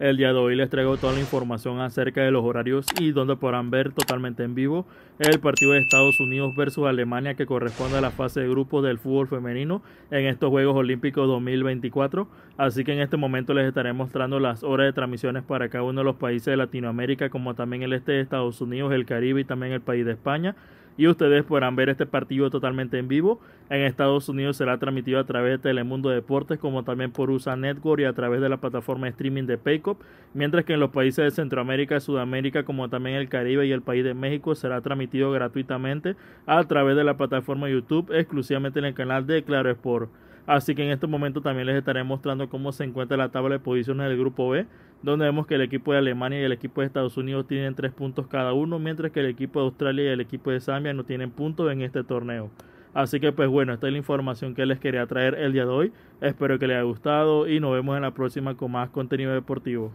El día de hoy les traigo toda la información acerca de los horarios y donde podrán ver totalmente en vivo el partido de Estados Unidos versus Alemania que corresponde a la fase de grupo del fútbol femenino en estos Juegos Olímpicos 2024. Así que en este momento les estaré mostrando las horas de transmisiones para cada uno de los países de Latinoamérica como también el este de Estados Unidos, el Caribe y también el país de España y ustedes podrán ver este partido totalmente en vivo. En Estados Unidos será transmitido a través de Telemundo Deportes como también por USA Network y a través de la plataforma de streaming de Paycop, mientras que en los países de Centroamérica, Sudamérica como también el Caribe y el país de México será transmitido gratuitamente a través de la plataforma YouTube exclusivamente en el canal de Claro Sport. Así que en este momento también les estaré mostrando cómo se encuentra la tabla de posiciones del grupo B, donde vemos que el equipo de Alemania y el equipo de Estados Unidos tienen tres puntos cada uno, mientras que el equipo de Australia y el equipo de Zambia no tienen puntos en este torneo. Así que pues bueno, esta es la información que les quería traer el día de hoy. Espero que les haya gustado y nos vemos en la próxima con más contenido deportivo.